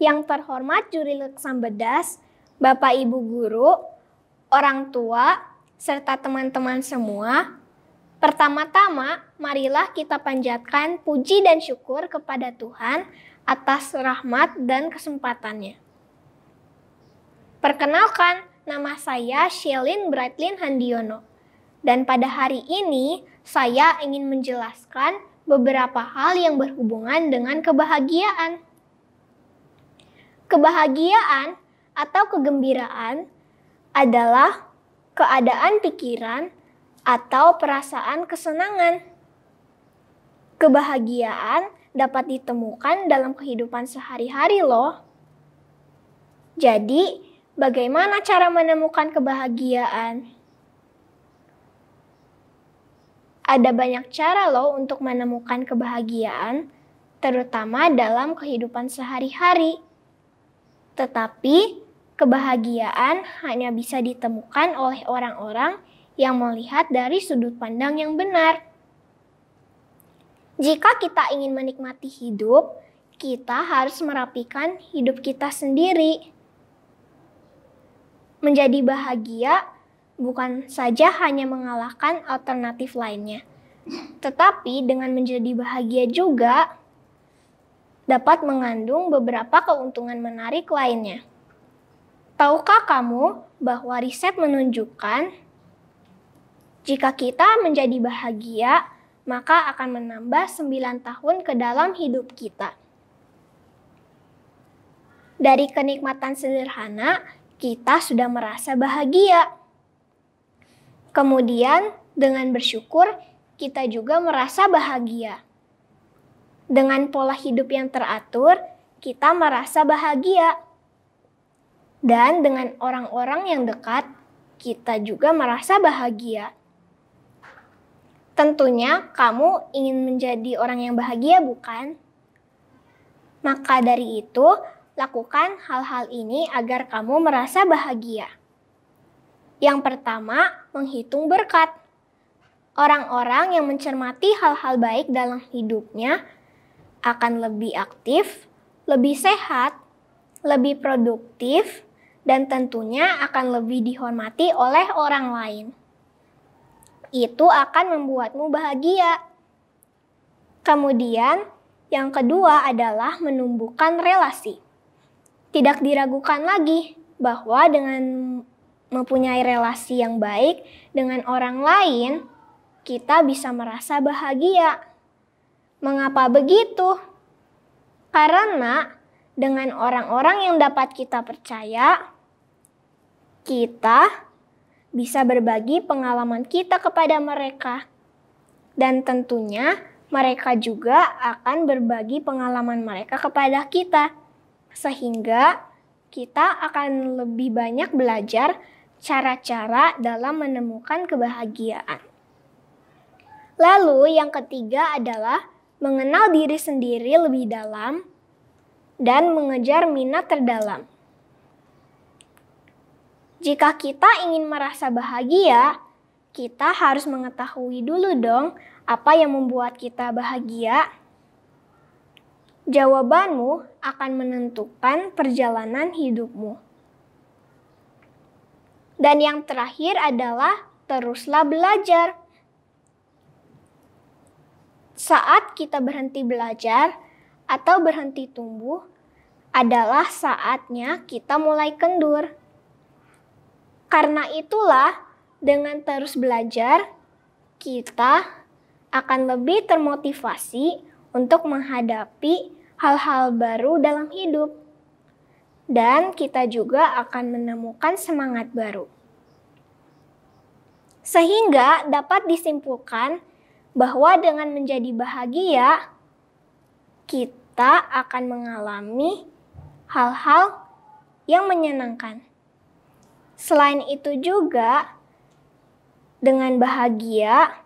Yang terhormat juri leksam bedas, Bapak Ibu guru, orang tua, serta teman-teman semua, Pertama-tama, marilah kita panjatkan puji dan syukur kepada Tuhan atas rahmat dan kesempatannya. Perkenalkan, nama saya Shelin Brightlin Handiono. Dan pada hari ini, saya ingin menjelaskan beberapa hal yang berhubungan dengan kebahagiaan. Kebahagiaan atau kegembiraan adalah keadaan pikiran atau perasaan kesenangan. Kebahagiaan dapat ditemukan dalam kehidupan sehari-hari loh. Jadi, bagaimana cara menemukan kebahagiaan? Ada banyak cara loh untuk menemukan kebahagiaan, terutama dalam kehidupan sehari-hari. Tetapi kebahagiaan hanya bisa ditemukan oleh orang-orang yang melihat dari sudut pandang yang benar. Jika kita ingin menikmati hidup, kita harus merapikan hidup kita sendiri. Menjadi bahagia bukan saja hanya mengalahkan alternatif lainnya, tetapi dengan menjadi bahagia juga, dapat mengandung beberapa keuntungan menarik lainnya. Tahukah kamu bahwa riset menunjukkan jika kita menjadi bahagia, maka akan menambah 9 tahun ke dalam hidup kita. Dari kenikmatan sederhana, kita sudah merasa bahagia. Kemudian, dengan bersyukur, kita juga merasa bahagia. Dengan pola hidup yang teratur, kita merasa bahagia. Dan dengan orang-orang yang dekat, kita juga merasa bahagia. Tentunya kamu ingin menjadi orang yang bahagia, bukan? Maka dari itu, lakukan hal-hal ini agar kamu merasa bahagia. Yang pertama, menghitung berkat. Orang-orang yang mencermati hal-hal baik dalam hidupnya akan lebih aktif, lebih sehat, lebih produktif, dan tentunya akan lebih dihormati oleh orang lain. Itu akan membuatmu bahagia. Kemudian, yang kedua adalah menumbuhkan relasi. Tidak diragukan lagi bahwa dengan mempunyai relasi yang baik dengan orang lain, kita bisa merasa bahagia. Mengapa begitu? Karena dengan orang-orang yang dapat kita percaya, kita bisa berbagi pengalaman kita kepada mereka, dan tentunya mereka juga akan berbagi pengalaman mereka kepada kita, sehingga kita akan lebih banyak belajar cara-cara dalam menemukan kebahagiaan. Lalu, yang ketiga adalah mengenal diri sendiri lebih dalam, dan mengejar minat terdalam. Jika kita ingin merasa bahagia, kita harus mengetahui dulu dong apa yang membuat kita bahagia. Jawabanmu akan menentukan perjalanan hidupmu. Dan yang terakhir adalah teruslah belajar. Saat kita berhenti belajar atau berhenti tumbuh adalah saatnya kita mulai kendur. Karena itulah, dengan terus belajar, kita akan lebih termotivasi untuk menghadapi hal-hal baru dalam hidup. Dan kita juga akan menemukan semangat baru. Sehingga dapat disimpulkan bahwa dengan menjadi bahagia, kita akan mengalami hal-hal yang menyenangkan. Selain itu juga, dengan bahagia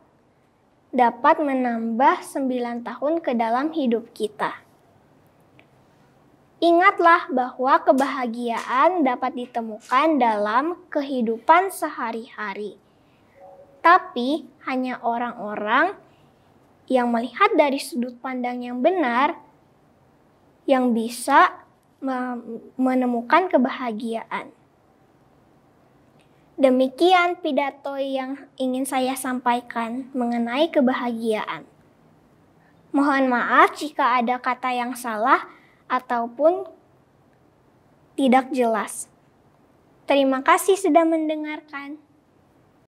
dapat menambah 9 tahun ke dalam hidup kita. Ingatlah bahwa kebahagiaan dapat ditemukan dalam kehidupan sehari-hari tapi hanya orang-orang yang melihat dari sudut pandang yang benar yang bisa menemukan kebahagiaan. Demikian pidato yang ingin saya sampaikan mengenai kebahagiaan. Mohon maaf jika ada kata yang salah ataupun tidak jelas. Terima kasih sudah mendengarkan.